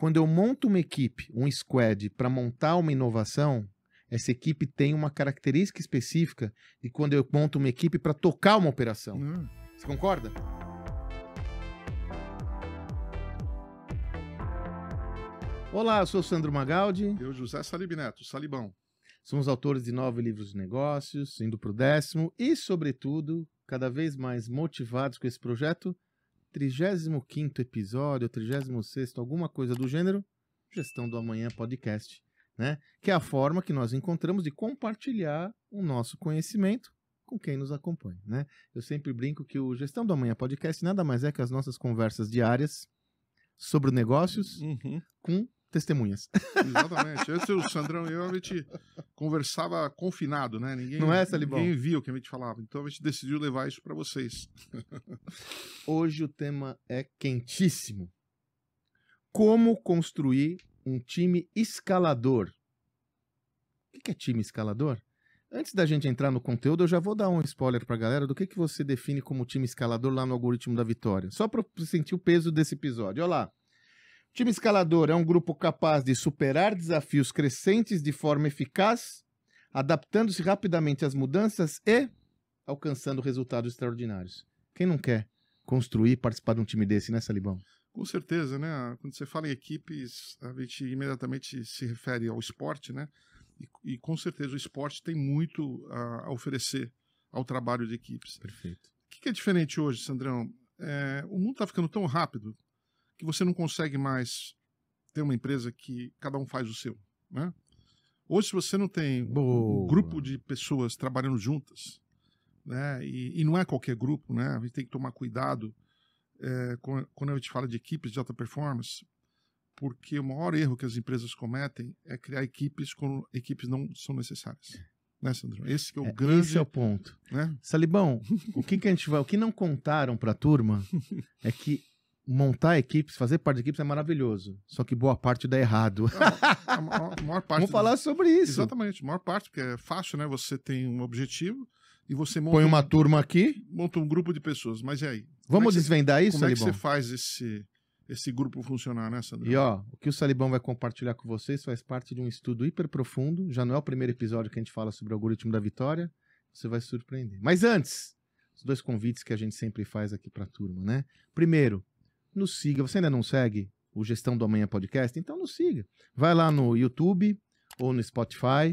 Quando eu monto uma equipe, um squad, para montar uma inovação, essa equipe tem uma característica específica de quando eu monto uma equipe para tocar uma operação. Hum. Você concorda? Olá, eu sou Sandro Magaldi. Eu, José Salib Neto, Salibão. Somos autores de nove livros de negócios, indo para o décimo e, sobretudo, cada vez mais motivados com esse projeto 35 episódio, 36, alguma coisa do gênero, Gestão do Amanhã Podcast, né? Que é a forma que nós encontramos de compartilhar o nosso conhecimento com quem nos acompanha, né? Eu sempre brinco que o Gestão do Amanhã Podcast nada mais é que as nossas conversas diárias sobre negócios uhum. com testemunhas. Exatamente. Antes o Sandrão e eu, a gente conversava confinado, né? Ninguém, Não é, Salibão? Ninguém via o que a gente falava. Então a gente decidiu levar isso para vocês. Hoje o tema é quentíssimo. Como construir um time escalador? O que é time escalador? Antes da gente entrar no conteúdo, eu já vou dar um spoiler para a galera do que, que você define como time escalador lá no algoritmo da vitória. Só para sentir o peso desse episódio. Olha lá. Time escalador é um grupo capaz de superar desafios crescentes de forma eficaz, adaptando-se rapidamente às mudanças e alcançando resultados extraordinários. Quem não quer construir, participar de um time desse, né, Salibão? Com certeza, né? Quando você fala em equipes, a gente imediatamente se refere ao esporte, né? E, e com certeza o esporte tem muito a, oferecer ao trabalho de equipes. Perfeito. O que, que é diferente hoje, Sandrão? É, o mundo está ficando tão rápido que você não consegue mais ter uma empresa que cada um faz o seu, né? Ou se você não tem Boa. um grupo de pessoas trabalhando juntas, né? E, e, não é qualquer grupo, né? A gente tem que tomar cuidado é, quando a gente fala de equipes de alta performance, porque o maior erro que as empresas cometem é criar equipes quando equipes não são necessárias. Né, Sandro? Esse é o é, grande. Esse é o ponto. Né? Salibão, o que, que a gente vai. O que não contaram para a turma é que montar equipes, fazer parte de equipes é maravilhoso. Só que boa parte dá errado. A, a maior, a maior Vamos da... falar sobre isso. Exatamente, a maior parte, porque é fácil, né? Você tem um objetivo e você monta. Põe uma um... turma aqui. Monta um grupo de pessoas. Mas e aí? Vamos é desvendar você... isso, Como Salibão? é que você faz esse, esse grupo funcionar, né, Sandra? E ó, o que o Salibão vai compartilhar com vocês faz parte de um estudo hiper profundo. Já não é o primeiro episódio que a gente fala sobre o algoritmo da vitória. Você vai se surpreender. Mas antes, os dois convites que a gente sempre faz aqui para a turma, né? Primeiro, nos siga. Você ainda não segue o Gestão do Amanhã Podcast? Então nos siga. Vai lá no YouTube ou no Spotify.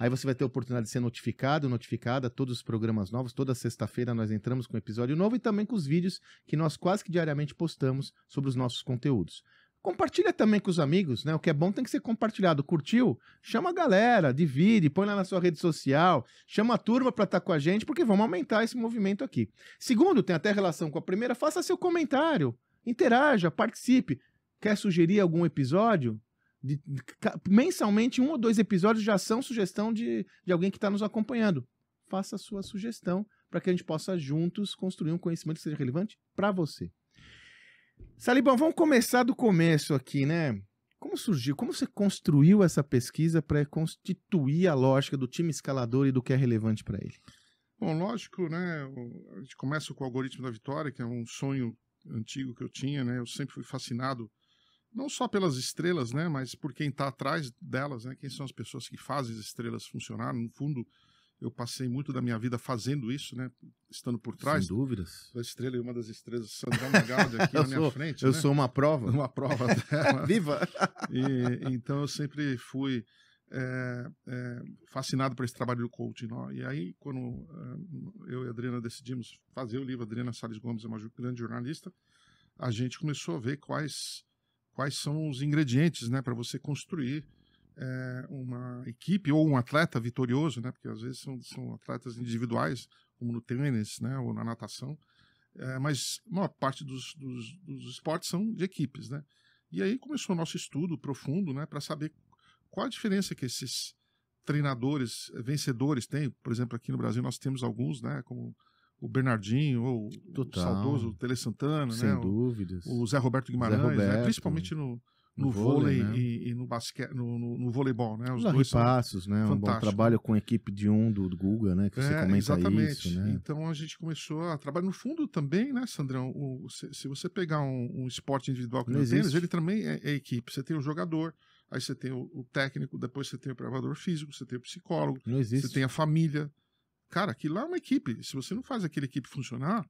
Aí você vai ter a oportunidade de ser notificado, notificada, todos os programas novos. Toda sexta-feira nós entramos com episódio novo e também com os vídeos que nós quase que diariamente postamos sobre os nossos conteúdos. Compartilha também com os amigos, né? O que é bom tem que ser compartilhado. Curtiu? Chama a galera, divide, põe lá na sua rede social, chama a turma para estar tá com a gente, porque vamos aumentar esse movimento aqui. Segundo, tem até relação com a primeira, faça seu comentário. Interaja, participe. Quer sugerir algum episódio? De, mensalmente, um ou dois episódios já são sugestão de, de alguém que está nos acompanhando. Faça a sua sugestão para que a gente possa juntos construir um conhecimento que seja relevante para você. Salibão, vamos começar do começo aqui, né? Como surgiu, como você construiu essa pesquisa para constituir a lógica do time escalador e do que é relevante para ele? Bom, lógico, né? A gente começa com o algoritmo da vitória, que é um sonho antigo que eu tinha, né? Eu sempre fui fascinado não só pelas estrelas, né, mas por quem está atrás delas, né? Quem são as pessoas que fazem as estrelas funcionar? No fundo, eu passei muito da minha vida fazendo isso, né? Estando por trás. Sem dúvidas. Da estrela e uma das estrelas Sandra aqui na minha frente. Eu né? sou uma prova. Uma prova dela. Viva! E, então eu sempre fui é, é, fascinado por esse trabalho do coaching. Ó. E aí, quando é, eu e a Adriana decidimos fazer o livro, Adriana Salles Gomes é uma grande jornalista, a gente começou a ver quais, quais são os ingredientes né, para você construir é, uma equipe ou um atleta vitorioso, né, porque às vezes são, são atletas individuais, como no tênis né, ou na natação, é, mas a maior parte dos, dos, dos esportes são de equipes. Né? E aí começou o nosso estudo profundo né, para saber qual a diferença que esses treinadores eh, vencedores têm? Por exemplo, aqui no Brasil nós temos alguns, né? Como o Bernardinho, ou Total. o saudoso Tele Santana, Sem né? Sem dúvidas. O, o, Zé Roberto Guimarães, Zé né, Roberto, né? principalmente no, no, no vôlei, né? e, e, no, basquete, no, no, no voleibol, né? Os dois passos, né? Um bom trabalho com a equipe de um do, do Guga, né? Que é, você comenta exatamente. isso, né? Então a gente começou a trabalhar no fundo também, né, Sandrão? O, se, se você pegar um, um esporte individual que não, não é ele também é, é, equipe. Você tem o jogador, aí você tem o, o técnico, depois você tem o preparador físico, você tem o psicólogo, você tem a família. Cara, aquilo lá é uma equipe. Se você não faz aquela equipe funcionar,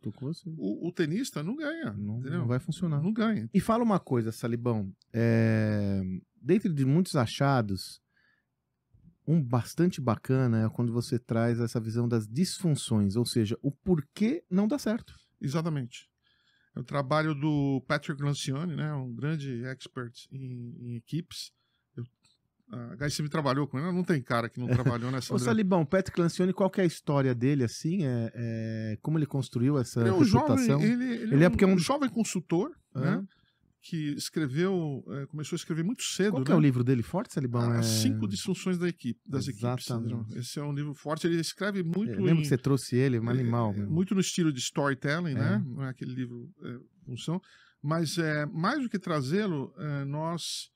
o, o, tenista não ganha. Não, não, vai funcionar. Não ganha. E fala uma coisa, Salibão. É... Dentro de muitos achados, um bastante bacana é quando você traz essa visão das disfunções, ou seja, o porquê não dá certo. Exatamente. É o trabalho do Patrick Lancioni, né, um grande expert em, em equipes, a ah, HSM trabalhou com ele, não tem cara que não trabalhou nessa. Ô, Salibão, Pat Clancione, qual que é a história dele, assim? É, é como ele construiu essa ele é um reputação? Jovem, ele, ele, ele é, um, é porque é um, um jovem consultor, né? Que escreveu, é, começou a escrever muito cedo. Qual né? é o livro dele forte, Salibão? Ah, é... Cinco disfunções da equipe, das Exatamente. equipes. Né? Esse é um livro forte, ele escreve muito. É, Eu lembro em, que você trouxe ele, é um animal. Muito no estilo de storytelling, né? Não é aquele livro função. Mas é, mais do que trazê-lo, nós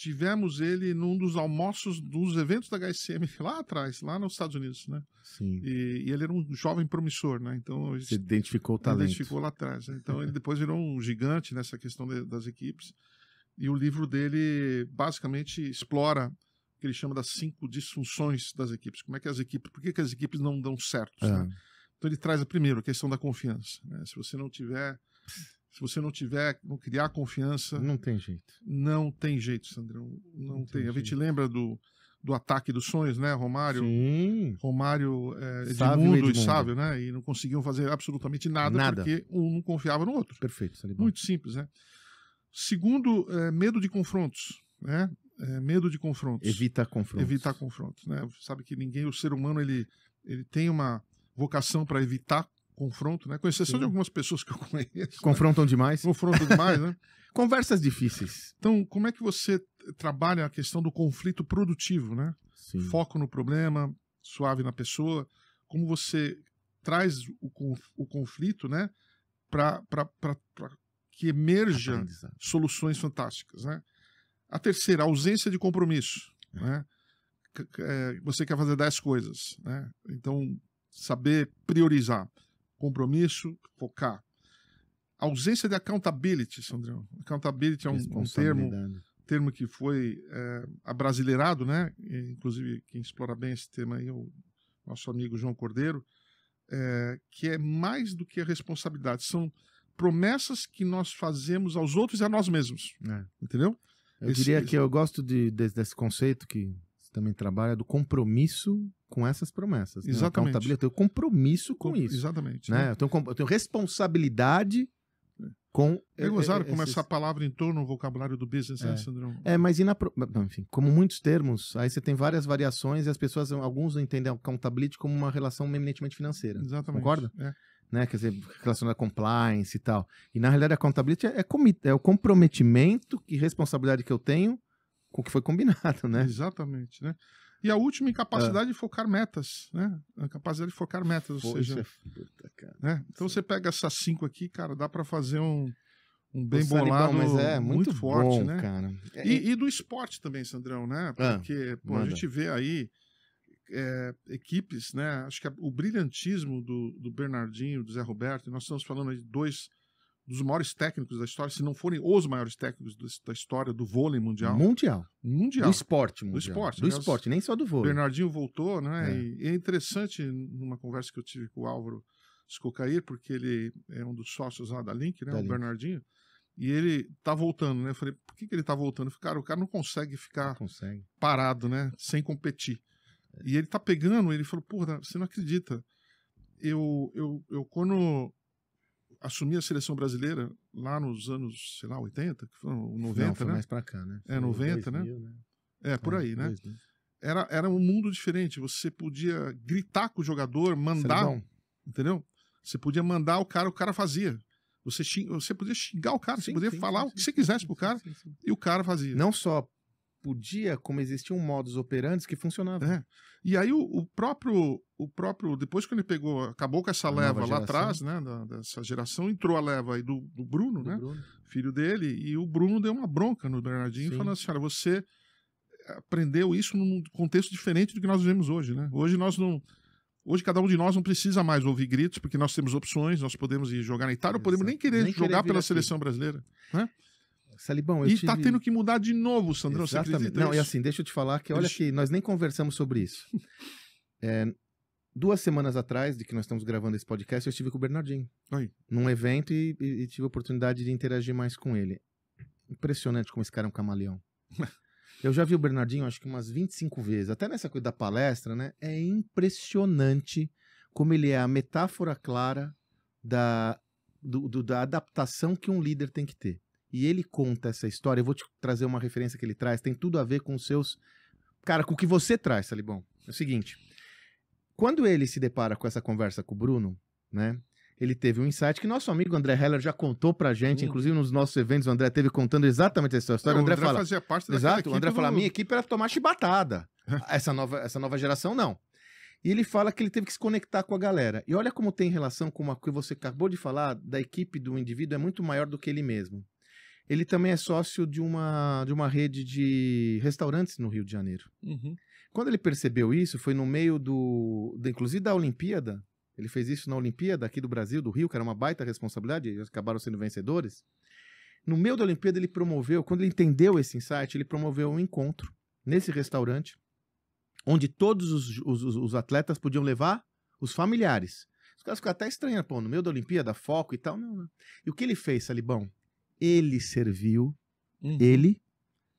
tivemos ele num dos almoços dos eventos da HSM lá atrás, lá nos Estados Unidos, né? Sim. E, e ele era um jovem promissor, né? Então se identificou o talento. Identificou lá atrás. Né? Então ele depois virou um gigante nessa questão de, das equipes. E o livro dele basicamente explora o que ele chama das cinco disfunções das equipes. Como é que as equipes, por que, que as equipes não dão certo? É. Né? Então ele traz a primeira, a questão da confiança. Né? Se você não tiver se você não tiver, não criar confiança. Não tem jeito. Não tem jeito, Sandrão. Não, não tem. tem. A gente lembra do, do ataque dos sonhos, né? Romário. Sim. Romário, é, Edmundo, e Sávio, né? E não conseguiam fazer absolutamente nada, nada. porque um não confiava no outro. Perfeito, Sandrão. Muito simples, né? Segundo, é, medo de confrontos, né? É, medo de confrontos. Evita confrontos. Evitar confrontos, né? Sabe que ninguém, o ser humano, ele, ele tem uma vocação para evitar confronto, né? Com exceção Sim. de algumas pessoas que eu conheço. Né? Confrontam né? demais. Confrontam demais, né? Conversas difíceis. Então, como é que você trabalha a questão do conflito produtivo, né? Sim. Foco no problema, suave na pessoa. Como você traz o, o conflito, né? Para que emerja soluções fantásticas, né? A terceira, a ausência de compromisso, é. né? É, você quer fazer 10 coisas, né? Então, saber priorizar compromisso, focar. Ausência de accountability, Sandrão. Accountability é um, um termo, termo que foi é, abrasileirado, né? Inclusive, quem explora bem esse tema aí, é o nosso amigo João Cordeiro, é, que é mais do que a responsabilidade. São promessas que nós fazemos aos outros e a nós mesmos. É. Entendeu? Eu esse, diria que eu gosto de, desse conceito que também trabalha do compromisso com essas promessas. Né? Então, exatamente. Né? Eu tenho compromisso com, com isso. Exatamente. Né? né? Eu, tenho, eu tenho responsabilidade com. É gozado como esses... essa palavra torno do vocabulário do business, né, é. né, Sandrão? É, mas e na. Enfim, como muitos termos, aí você tem várias variações e as pessoas, alguns entendem a accountability como uma relação eminentemente financeira. Exatamente. Concorda? É. Né, quer dizer, relacionada a compliance e tal. E na realidade, a accountability é, é, é o comprometimento e responsabilidade que eu tenho com o que foi combinado, né? Exatamente, né? E a última incapacidade ah. de focar metas, né? A capacidade de focar metas, ou Poxa seja, puta, cara. Né? Então Sim. você pega essas cinco aqui, cara, dá para fazer um, um bem bolado, mas é muito, muito forte, bom, né? Cara. É, e, é e, do esporte também, Sandrão, né? Ah, Porque ah, pô, a gente vê aí é, equipes, né? Acho que o brilhantismo do, do Bernardinho, do Zé Roberto, nós estamos falando aí de dois dos maiores técnicos da história, se não forem os maiores técnicos do, da história do vôlei mundial. Mundial. Mundial. Do esporte mundial. Do esporte. Do né? esporte, nem só do vôlei. Bernardinho voltou, né? É. E, e, é interessante, numa conversa que eu tive com o Álvaro Scocair, porque ele é um dos sócios lá da Link, né? Da o Link. Bernardinho. E ele tá voltando, né? Eu falei, por que, que ele tá voltando? falei, cara, o cara não consegue ficar não consegue. parado, né? Sem competir. É. E ele tá pegando, ele falou, porra, você não acredita. Eu, eu, eu quando assumir a seleção brasileira lá nos anos, sei lá, 80, que foram 90, Não, foi né? mais para cá, né? É, foi é, 90, 2000, né? né? É, por aí, né? Era, era um mundo diferente. Você podia gritar com o jogador, mandar. Entendeu? Você podia mandar o cara, o cara fazia. Você, xing... você podia xingar o cara, sim, você podia sim, falar sim, o que você quisesse pro cara e o cara fazia. Não só podia, como existiam modos operantes que funcionavam. É. E aí o, o, próprio o próprio depois que ele pegou acabou com essa leva lá atrás, né, da, dessa geração entrou a leva aí do, do Bruno, do né, Bruno. filho dele, e o Bruno deu uma bronca no Bernardinho Sim. falando assim, cara, você aprendeu isso num contexto diferente do que nós vivemos hoje, né? Hoje nós não Hoje cada um de nós não precisa mais ouvir gritos, porque nós temos opções, nós podemos ir jogar na Itália, Exato. podemos nem querer nem jogar querer pela aqui. seleção brasileira. Né? Salibão, eu E está tive... tendo que mudar de novo, Sandrão. Exatamente. Você acredita Não, isso? e assim, deixa eu te falar que, olha que nós nem conversamos sobre isso. É, duas semanas atrás, de que nós estamos gravando esse podcast, eu estive com o Bernardinho. Oi. Num evento e, e, e tive a oportunidade de interagir mais com ele. Impressionante como esse cara é um camaleão. Eu já vi o Bernardinho acho que umas 25 vezes, até nessa coisa da palestra, né? É impressionante como ele é a metáfora clara da, do, do, da adaptação que um líder tem que ter. E ele conta essa história. Eu vou te trazer uma referência que ele traz. Tem tudo a ver com os seus. Cara, com o que você traz, Salibão. É o seguinte. Quando ele se depara com essa conversa com o Bruno, né? Ele teve um insight que nosso amigo André Heller já contou pra gente, uhum. inclusive nos nossos eventos, o André teve contando exatamente essa história. Não, o André, André fala, fazia parte da Exato, o André do... minha equipe era tomar chibatada. essa, nova, essa nova geração, não. E ele fala que ele teve que se conectar com a galera. E olha como tem relação com o que você acabou de falar, da equipe do indivíduo é muito maior do que ele mesmo. Ele também é sócio de uma, de uma rede de restaurantes no Rio de Janeiro. Uhum. Quando ele percebeu isso, foi no meio do, do, inclusive da Olimpíada. Ele fez isso na Olimpíada aqui do Brasil, do Rio, que era uma baita responsabilidade, eles acabaram sendo vencedores. No meio da Olimpíada, ele promoveu, quando ele entendeu esse insight, ele promoveu um encontro nesse restaurante, onde todos os, os, os atletas podiam levar os familiares. Os caras ficam até estranhos, pô, no meio da Olimpíada, foco e tal. Não, não. E o que ele fez, Salibão? ele serviu, uhum. ele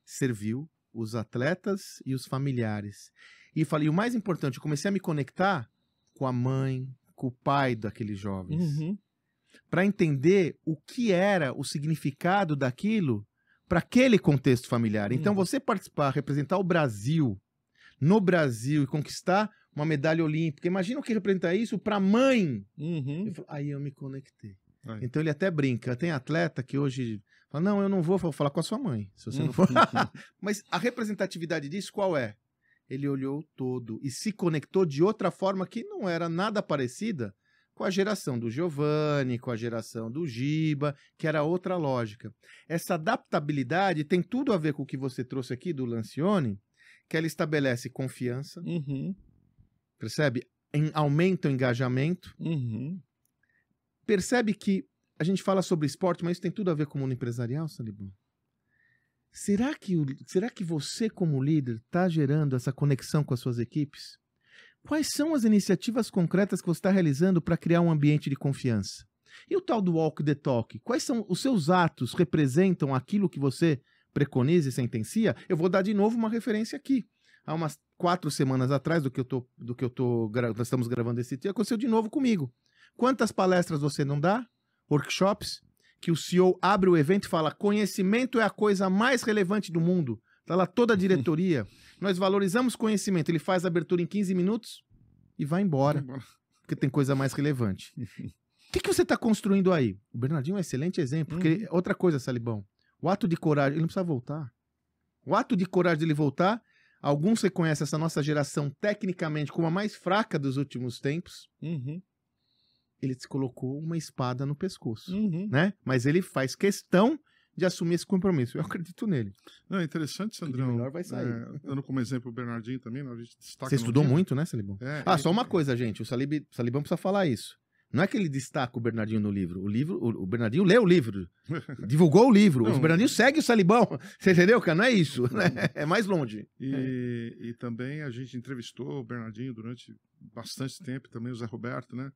serviu os atletas e os familiares. E falei, o mais importante, eu comecei a me conectar com a mãe, com o pai daqueles jovens. Uhum. Para entender o que era o significado daquilo para aquele contexto familiar. Então, uhum. você participar, representar o Brasil no Brasil e conquistar uma medalha olímpica, imagina o que representa isso para a mãe. Uhum. Eu falo, aí eu me conectei. Aí. É. Então ele até brinca. Tem atleta que hoje fala: não, eu não vou, vou falar com a sua mãe, se você não for. Uhum. Mas a representatividade disso qual é? Ele olhou todo e se conectou de outra forma que não era nada parecida com a geração do Giovanni, com a geração do Giba, que era outra lógica. Essa adaptabilidade tem tudo a ver com o que você trouxe aqui do Lancione, que ela estabelece confiança, uhum. percebe? Em, aumenta o engajamento, uhum. Percebe que a gente fala sobre esporte, mas isso tem tudo a ver com o mundo empresarial, Salibão? Será que, o, será que você, como líder, está gerando essa conexão com as suas equipes? Quais são as iniciativas concretas que você está realizando para criar um ambiente de confiança? E o tal do walk the talk? Quais são os seus atos representam aquilo que você preconiza e sentencia? Eu vou dar de novo uma referência aqui. Há umas quatro semanas atrás do que eu tô, do que eu tô, nós estamos gravando esse dia, aconteceu de novo comigo. Quantas palestras você não dá? Workshops? Que o CEO abre o evento e fala: conhecimento é a coisa mais relevante do mundo. Está lá toda a diretoria. Nós valorizamos conhecimento. Ele faz a abertura em 15 minutos e vai embora. Porque tem coisa mais relevante. O que, que você está construindo aí? O Bernardinho é um excelente exemplo. Porque uhum. outra coisa, Salibão, o ato de coragem, ele não precisa voltar. O ato de coragem dele voltar, alguns reconhecem essa nossa geração tecnicamente como a mais fraca dos últimos tempos. Uhum ele se colocou uma espada no pescoço, uhum. né? Mas ele faz questão de assumir esse compromisso. Eu acredito nele. Não, é interessante, Sandrão. O melhor vai sair. É, dando como exemplo o Bernardinho também, né? a gente destaca. Você estudou muito, né, Salibão? É, ah, só uma coisa, gente. O Salib... Salibão precisa falar isso. Não é que ele destaca o Bernardinho no livro. O livro, o, Bernardinho leu o livro, divulgou o livro. Não. O Bernardinho segue o Salibão. Você entendeu, cara? Não é isso. Né? É mais longe. E, é. e também a gente entrevistou o Bernardinho durante bastante tempo, também o Zé Roberto, né?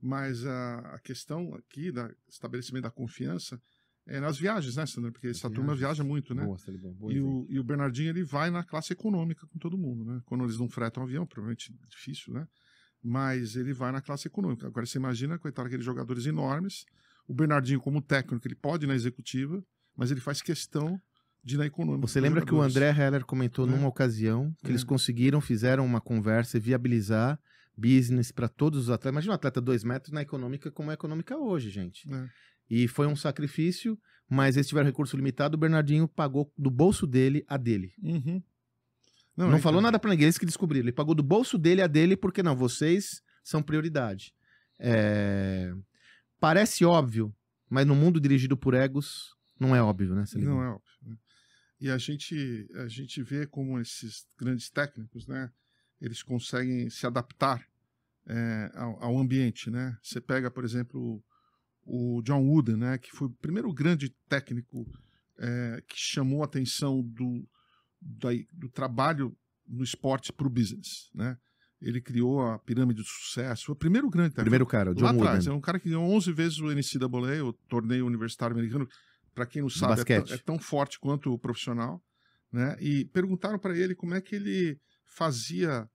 Mas a, a questão aqui do estabelecimento da confiança é nas viagens, né, Sandra? Porque As essa viagens. turma viaja muito, né? Boa, Salibão, boa e, o, e, o, Bernardinho ele vai na classe econômica com todo mundo, né? Quando eles não fretam um avião, provavelmente é difícil, né? Mas ele vai na classe econômica. Agora você imagina, coitado, aqueles jogadores enormes. O Bernardinho, como técnico, ele pode ir na executiva, mas ele faz questão de ir na econômica. Você lembra que o André Heller comentou é. numa ocasião que é. eles conseguiram, fizeram uma conversa e viabilizar business para todos os atletas. Imagina um atleta dois metros na econômica como é econômica hoje, gente. É. E foi um sacrifício, mas eles tiveram recurso limitado, o Bernardinho pagou do bolso dele a dele. Uhum. Não, não falou então. nada para ninguém, eles que descobriram. Ele pagou do bolso dele a dele, porque não, vocês são prioridade. É... Parece óbvio, mas no mundo dirigido por egos, não é óbvio, né? Não é óbvio. Né? E a gente, a gente vê como esses grandes técnicos, né? eles conseguem se adaptar é, ao, ao, ambiente, né? Você pega, por exemplo, o, John Wooden, né, que foi o primeiro grande técnico é, que chamou a atenção do, do trabalho no esporte para o business, né? Ele criou a pirâmide do sucesso, foi o primeiro grande técnico. Primeiro cara, o John Lá Wooden. atrás, é um cara que ganhou 11 vezes o NCAA, o torneio universitário americano, para quem não sabe, é, é, tão forte quanto o profissional, né? E perguntaram para ele como é que ele fazia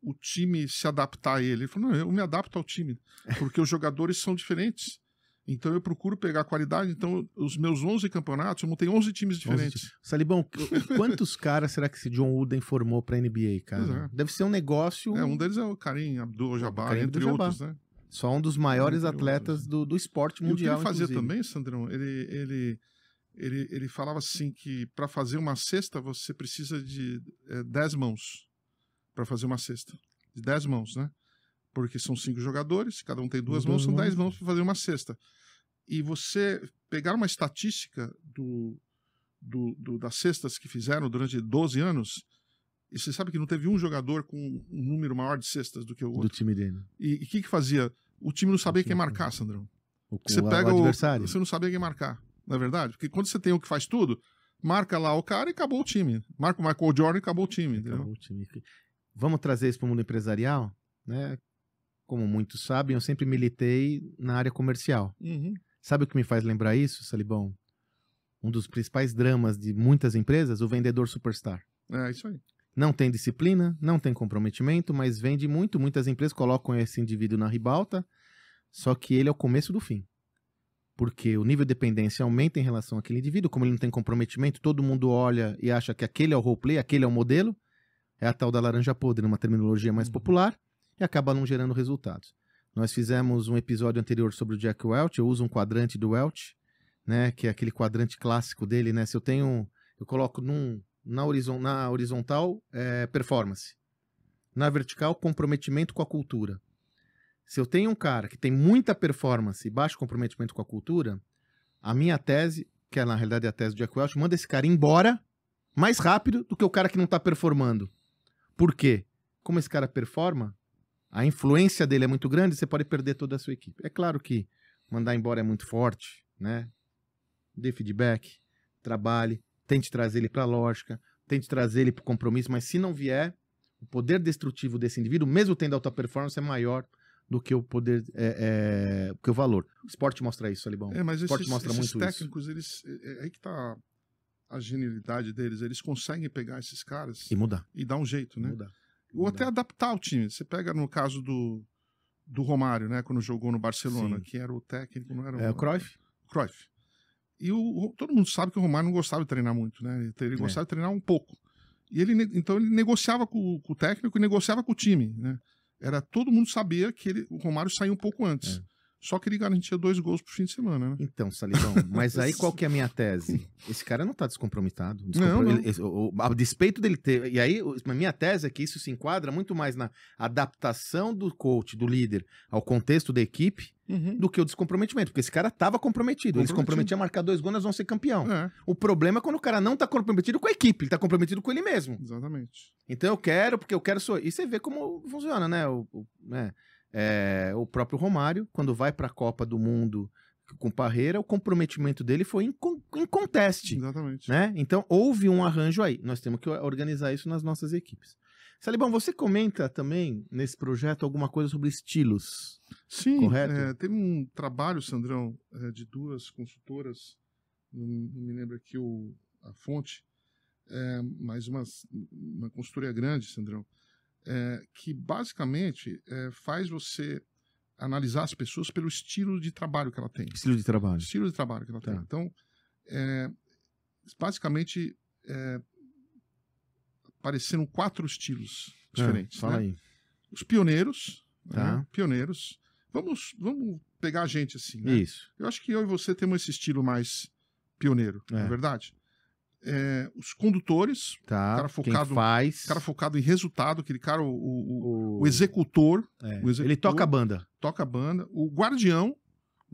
o time se adaptar a ele. Ele falou: não, eu me adapto ao time, porque os jogadores são diferentes. Então eu procuro pegar qualidade. Então, os meus 11 campeonatos, eu montei 11 times diferentes. 11 Salibão, quantos caras será que esse John Wooden formou para NBA, cara? É. Deve ser um negócio. É, um deles é o Karim Abdul-Jabbar, Karim entre Abdul outros, né? Só um dos maiores entre atletas né? do, do esporte mundial. E o que ele fazia inclusive. também, Sandrão, ele, ele, ele, ele falava assim que para fazer uma cesta você precisa de é, eh, 10 mãos para fazer uma cesta. De 10 mãos, né? Porque são cinco jogadores, cada um tem duas, duas mãos, são 10 mãos para fazer uma cesta. E você pegar uma estatística do, do, do, das cestas que fizeram durante 12 anos, e você sabe que não teve um jogador com um número maior de cestas do que o outro. Do time dele. E o que, que fazia? O time não sabia time quem marcar, foi. Sandrão. O, você o, pega o adversário. Você não sabia quem marcar, na é verdade. Porque quando você tem o que faz tudo, marca lá o cara e acabou o time. Marca o Michael Jordan e acabou o time. Acabou o time vamos trazer isso para o mundo empresarial? Né? Como muitos sabem, eu sempre militei na área comercial. Uhum. Sabe o que me faz lembrar isso, Salibão? Um dos principais dramas de muitas empresas, o vendedor superstar. É, isso aí. Não tem disciplina, não tem comprometimento, mas vende muito. Muitas empresas colocam esse indivíduo na ribalta, só que ele é o começo do fim. Porque o nível de dependência aumenta em relação àquele indivíduo, como ele não tem comprometimento, todo mundo olha e acha que aquele é o roleplay, aquele é o modelo, é a tal da laranja podre, numa terminologia mais uhum. popular, e acaba não gerando resultados. Nós fizemos um episódio anterior sobre o Jack Welch, eu uso um quadrante do Welch, né, que é aquele quadrante clássico dele, né? Se eu tenho, eu coloco num, na, horizon, na horizontal, é, performance. Na vertical, comprometimento com a cultura. Se eu tenho um cara que tem muita performance e baixo comprometimento com a cultura, a minha tese, que é na realidade a tese do Jack Welch, manda esse cara embora mais rápido do que o cara que não está performando. Por quê? Como esse cara performa, a influência dele é muito grande, você pode perder toda a sua equipe. É claro que mandar embora é muito forte, né? Dê feedback, trabalhe, tente trazer ele para a lógica, tente trazer ele para o compromisso, mas se não vier, o poder destrutivo desse indivíduo, mesmo tendo alta performance, é maior do que o poder, é, é, que o valor. O esporte mostra isso, Alibão. É, mas o esporte esses, mostra esses muito técnicos, isso. eles, é, é, aí que está a genialidade deles. Eles conseguem pegar esses caras e mudar. E dar um jeito, né? Mudar. Ou mudar. até adaptar o time. Você pega no caso do, do Romário, né? Quando jogou no Barcelona, Sim. que era o técnico, não era é, o. É, o Cruyff. Cruyff. E o, todo mundo sabe que o Romário não gostava de treinar muito, né? Ele é. gostava é. de treinar um pouco. E ele, então ele negociava com, com, o técnico e negociava com o time, né? Era todo mundo sabia que ele, o Romário saiu um pouco antes. É. Só que ele garantia dois gols pro fim de semana, né? Então, Salibão, mas aí qual que é a minha tese? Esse cara não tá descompromitado. Descomprom... Não, não. Ele, o, o, a despeito dele ter. E aí, a minha tese é que isso se enquadra muito mais na adaptação do coach, do líder, ao contexto da equipe, uhum. do que o descomprometimento. Porque esse cara tava comprometido. comprometido. Ele se comprometia a marcar dois gols, nós vamos ser campeão. É. O problema é quando o cara não tá comprometido com a equipe, ele tá comprometido com ele mesmo. Exatamente. Então eu quero, porque eu quero. So... E você vê como funciona, né? O, o, é. É, o próprio Romário, quando vai para a Copa do Mundo com Parreira, o comprometimento dele foi em, em conteste. Exatamente. Né? Então houve um arranjo aí. Nós temos que organizar isso nas nossas equipes. Salibão, você comenta também nesse projeto alguma coisa sobre estilos. Sim, correto? É, teve um trabalho, Sandrão, é, de duas consultoras, não, não, me lembro aqui o, a fonte, é, mas uma, uma consultoria grande, Sandrão, é, que basicamente é, faz você analisar as pessoas pelo estilo de trabalho que ela tem. Estilo de trabalho. Estilo de trabalho que ela tá. tem. Então, é, basicamente, apareceram quatro estilos ah, diferentes. fala né? aí. Os pioneiros, né? tá. né? pioneiros. Vamos, vamos pegar a gente assim, né? Isso. Eu acho que eu e você temos esse estilo mais pioneiro, é. na é. verdade é, os condutores, tá, cara focado, quem faz. cara focado em resultado, aquele cara, o, o, o, o executor, é, o executor, Ele toca a banda. Toca a banda. O guardião.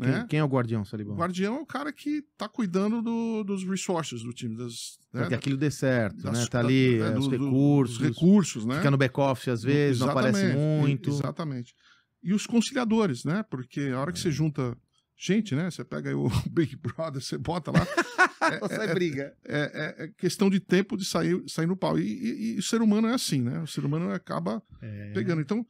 Quem, né? quem é o guardião, Salibão? O guardião é o cara que tá cuidando do, dos resources do time. Das, né? Que aquilo dê certo, das, né? Tá ali, da, né, é, do, os recursos. Do, recursos, né? Fica no back-office às vezes, não aparece muito. Exatamente. E os conciliadores, né? Porque a hora que você é. junta Gente, né? Você pega aí o Big Brother, você bota lá. É, é, é, briga. É, é, é, questão de tempo de sair, sair no pau. E, e, e o ser humano é assim, né? O ser humano acaba é. pegando. Então,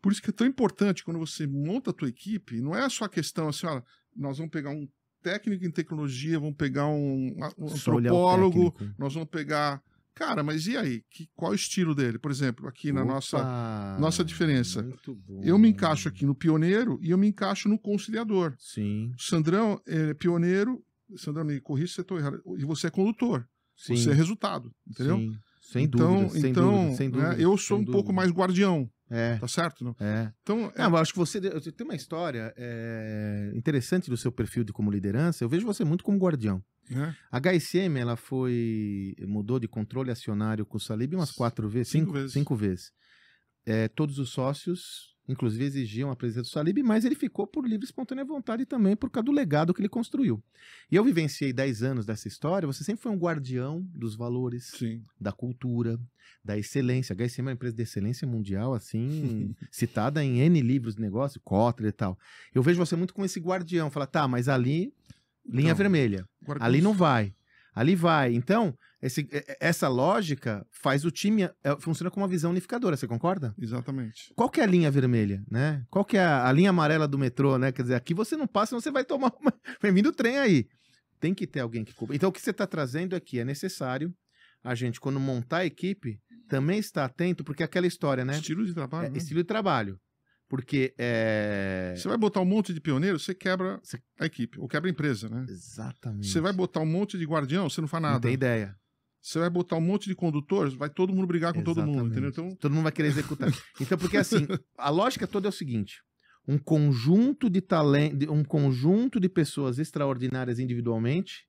por isso que é tão importante quando você monta a tua equipe, não é só a questão assim, olha, nós vamos pegar um técnico em tecnologia, vamos pegar um, um antropólogo, nós vamos pegar Cara, mas e aí? Que, qual é o estilo dele? Por exemplo, aqui Opa, na nossa, nossa diferença. Eu me encaixo aqui no pioneiro e eu me encaixo no conciliador. Sim. O Sandrão é pioneiro, Sandrão, me corri se eu estou errado. E você é condutor. Sim. Você é resultado, entendeu? Sim. Sem então, dúvida, então, né, sem dúvida. Né, eu sou um dúvida. pouco mais guardião. É. Tá certo? Não? É. Então, é... Não, acho que você tem uma história é, interessante do seu perfil de como liderança. Eu vejo você muito como guardião. Né? A HSM ela foi mudou de controle acionário com o Salib umas quatro vezes, cinco, cinco vezes. Cinco vezes. É, todos os sócios, inclusive, exigiam a presença do Salib, mas ele ficou por livre e espontânea vontade também por causa do legado que ele construiu. E eu vivenciei 10 anos dessa história. Você sempre foi um guardião dos valores, Sim. da cultura, da excelência. A HSM é uma empresa de excelência mundial, assim, citada em N livros de negócio, Kotler e tal. Eu vejo você muito como esse guardião. Fala, tá, mas ali Linha então, vermelha. Ali não vai. Ali vai. Então, esse, é, é, essa lógica faz o time é, funciona como uma visão unificadora, você concorda? Exatamente. Qual que é a linha vermelha, né? Qual que é a, a linha amarela do metrô, né? Quer dizer, aqui você não passa, você vai tomar uma... vem vindo o trem aí. Tem que ter alguém que cubra. Então, o que você está trazendo aqui é necessário a gente, quando montar a equipe, também estar atento, porque é aquela história, né? Estilo de trabalho. É, né? Estilo de trabalho. Porque é... Você vai botar um monte de pioneiro, você quebra a equipe, ou quebra a empresa, né? Exatamente. Você vai botar um monte de guardião, você não faz nada. Não tem ideia. Você vai botar um monte de condutores, vai todo mundo brigar com Exatamente. todo mundo, entendeu? Então... Todo mundo vai querer executar. então, porque assim, a lógica toda é o seguinte: um conjunto de talento, um conjunto de pessoas extraordinárias individualmente,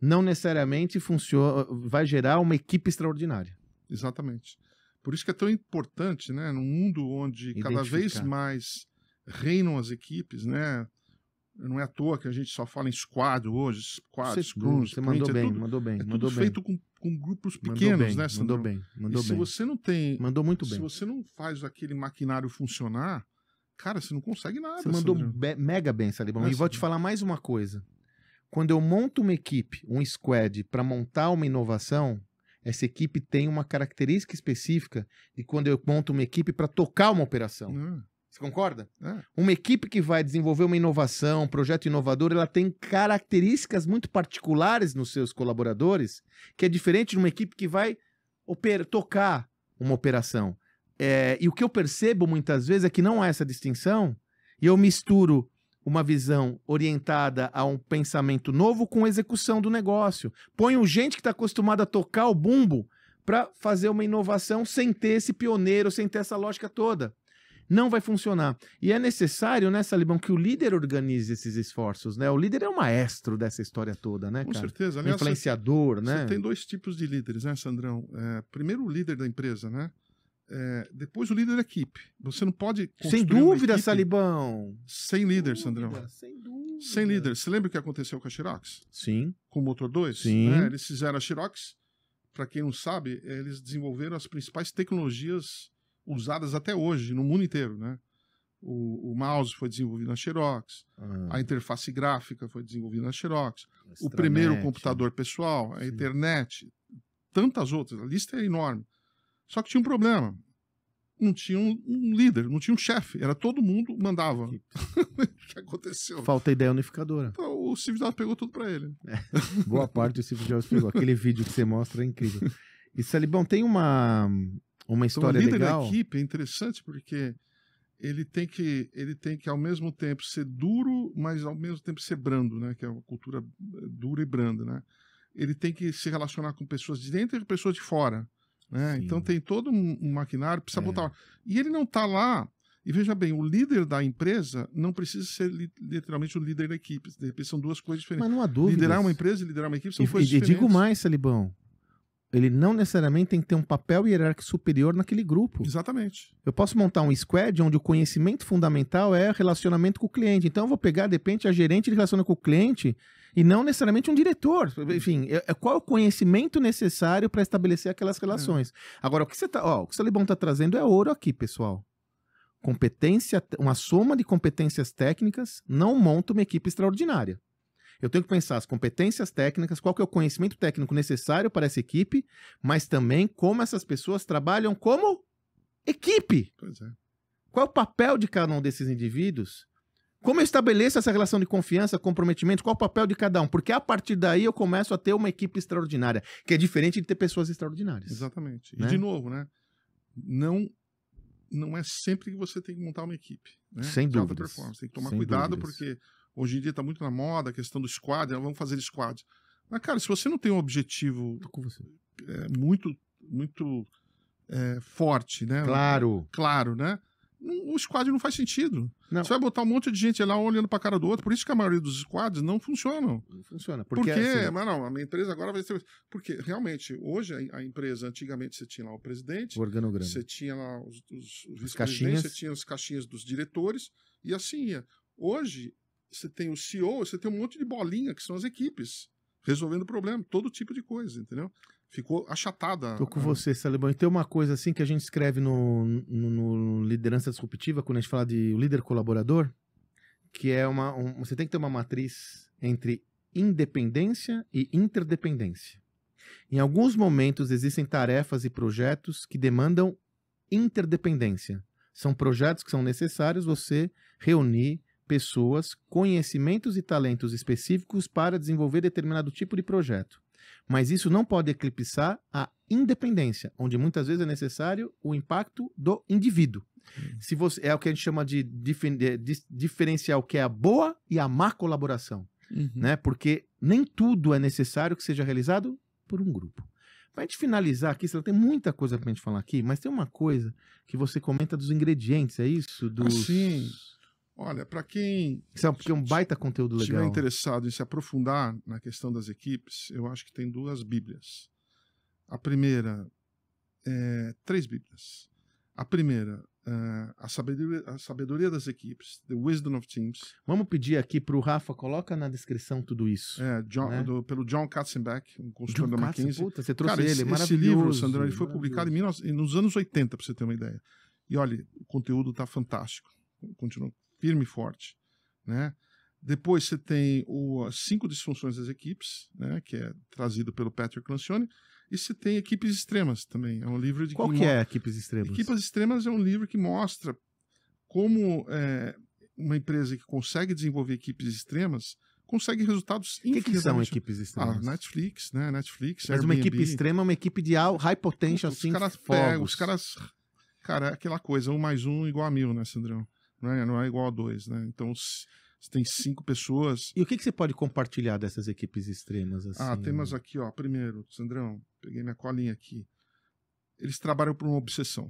não necessariamente funciona, vai gerar uma equipe extraordinária. Exatamente. Por isso que é tão importante, né, num mundo onde cada vez mais reinam as equipes, né? Não é à toa que a gente só fala em squad hoje, squad, você, mandou, é bem, tudo, mandou bem, é mandou bem, feito com, com grupos pequenos, né, mandou né? Bem, mandou bem, mandou e bem. Se você não tem, mandou muito bem. Se você não faz aquele maquinário funcionar, cara, você não consegue nada. Você mandou be mega bem, Salibão. É, e vou te falar mais uma coisa. Quando eu monto uma equipe, um squad, para montar uma inovação, essa equipe tem uma característica específica de quando eu monto uma equipe para tocar uma operação. Hum. Você concorda? É. Uma equipe que vai desenvolver uma inovação, um projeto inovador, ela tem características muito particulares nos seus colaboradores, que é diferente de uma equipe que vai tocar uma operação. É, e o que eu percebo muitas vezes é que não há essa distinção, e eu misturo uma visão orientada a um pensamento novo com execução do negócio. põe o gente que está acostumada a tocar o bumbo para fazer uma inovação sem ter esse pioneiro, sem ter essa lógica toda. Não vai funcionar. E é necessário, né, Salibão, que o líder organize esses esforços, né? O líder é o maestro dessa história toda, né, Com cara? certeza. Aliás, o influenciador, você, né? Você tem dois tipos de líderes, né, Sandrão? É, primeiro, o líder da empresa, né? É, depois o líder da equipe. Você não pode. Sem dúvida, Salibão! Sem líder, Sandrão. Sem dúvida. Sem líder. Você lembra o que aconteceu com a Xerox? Sim. Com o Motor 2? Sim. Né? Eles fizeram a Xerox, para quem não sabe, eles desenvolveram as principais tecnologias usadas até hoje no mundo inteiro, né? O, o mouse foi desenvolvido na Xerox, ah. a interface gráfica foi desenvolvida na Xerox, Extranet. o primeiro computador pessoal, a Sim. internet, tantas outras, a lista é enorme. Só que tinha um problema. Não tinha um, um líder, não tinha um chefe. Era todo mundo mandava. o que aconteceu? Falta ideia unificadora. Então, o Steve Jobs pegou tudo para ele. É. Boa parte do Steve Jobs pegou. Aquele vídeo que você mostra é incrível. E Salibão, tem uma, uma história então, o líder legal. da equipe é interessante porque ele tem que ele tem que ao mesmo tempo ser duro, mas ao mesmo tempo ser brando, né? Que é uma cultura eh, dura e branda, né? Ele tem que se relacionar com pessoas de dentro e pessoas de fora. Né? Então tem todo um, maquinário, precisa é. botar. E ele não está lá. E veja bem, o líder da empresa não precisa ser literalmente o líder da equipe. De repente são duas coisas diferentes. Mas não há dúvida. Liderar uma empresa e liderar uma equipe são e, coisas e diferentes. E digo mais, Salibão. Ele não necessariamente tem que ter um papel hierárquico superior naquele grupo. Exatamente. Eu posso montar um squad onde o conhecimento fundamental é relacionamento com o cliente. Então eu vou pegar, de repente, a gerente de relaciona com o cliente e não necessariamente um diretor. Enfim, é, é qual é o conhecimento necessário para estabelecer aquelas é. relações. Agora, o que você tá, ó, o que o Salibão está trazendo é ouro aqui, pessoal. Competência, uma soma de competências técnicas não monta uma equipe extraordinária. Eu tenho que pensar as competências técnicas, qual que é o conhecimento técnico necessário para essa equipe, mas também como essas pessoas trabalham como equipe. Pois é. Qual é o papel de cada um desses indivíduos como eu estabeleço essa relação de confiança, comprometimento, qual o papel de cada um? Porque a partir daí eu começo a ter uma equipe extraordinária, que é diferente de ter pessoas extraordinárias. Exatamente. Né? E de novo, né? Não não é sempre que você tem que montar uma equipe. Né? Sem dúvida. Tem que tomar Sem cuidado, dúvidas. porque hoje em dia está muito na moda a questão do squad, né? vamos fazer squad. Mas, cara, se você não tem um objetivo é, muito, muito é, forte, né? Claro. Claro, né? o squad não faz sentido. Não. Você vai botar um monte de gente lá olhando pra cara do outro. Por isso que a maioria dos squads não funcionam. Não funciona. Porque, Porque assim, mas não, a minha empresa agora vai ser. Porque realmente, hoje a, empresa, antigamente você tinha lá o presidente, o organograma. Você tinha lá os, os, os caixinhas. Você tinha as caixinhas dos diretores e assim ia. Hoje você tem o CEO, você tem um monte de bolinha que são as equipes resolvendo o problema, todo tipo de coisa, entendeu? ficou achatada. Tô com você, Salibão. E tem uma coisa assim que a gente escreve no, no, no Liderança Disruptiva, quando a gente fala de líder colaborador, que é uma. Um, você tem que ter uma matriz entre independência e interdependência. Em alguns momentos existem tarefas e projetos que demandam interdependência. São projetos que são necessários você reunir pessoas, conhecimentos e talentos específicos para desenvolver determinado tipo de projeto. Mas isso não pode eclipsar a independência, onde muitas vezes é necessário o impacto do indivíduo. Hum. Se você é o que a gente chama de, de, de diferenciar o que é a boa e a má colaboração, uhum. né? Porque nem tudo é necessário que seja realizado por um grupo. Para a gente finalizar aqui, tem muita coisa para a gente falar aqui, mas tem uma coisa que você comenta dos ingredientes, é isso? Dos... Ah, sim. Olha, para quem. Isso é porque é um baita conteúdo legal. Estiver interessado em se aprofundar na questão das equipes, eu acho que tem duas Bíblias. A primeira. É, três Bíblias. A primeira, Uh, a, sabedoria, a sabedoria das equipes, The Wisdom of Teams. Vamos pedir aqui para o Rafa, coloca na descrição tudo isso. É, John, né? do, pelo John Katzenbeck, um consultor John da McKinsey. Puta, você trouxe Cara, ele, esse, maravilhoso. Esse livro, Sandrão, ele foi publicado em, nos anos 80, para você ter uma ideia. E olha, o conteúdo está fantástico. Continua firme e forte, né? Depois você tem o, as cinco disfunções das equipes, né, que é trazido pelo Patrick Lancione, e você tem Equipes Extremas também. É um livro de... Qual que, que é Equipes Extremas? Equipes Extremas é um livro que mostra como é, uma empresa que consegue desenvolver equipes extremas consegue resultados incríveis. O que, são equipes extremas? Ah, Netflix, né? Netflix, Mas Airbnb. uma equipe extrema é uma equipe de high potential, os, assim, Os caras pegam, os caras... Cara, é aquela coisa, um mais um igual a mil, né, Sandrão? né? Não é igual a dois, né? Então, se, tem cinco pessoas. E o que, que você pode compartilhar dessas equipes extremas? Ah, assim? Ah, temas aqui, ó. Primeiro, Sandrão, peguei minha colinha aqui. Eles trabalham por uma obsessão.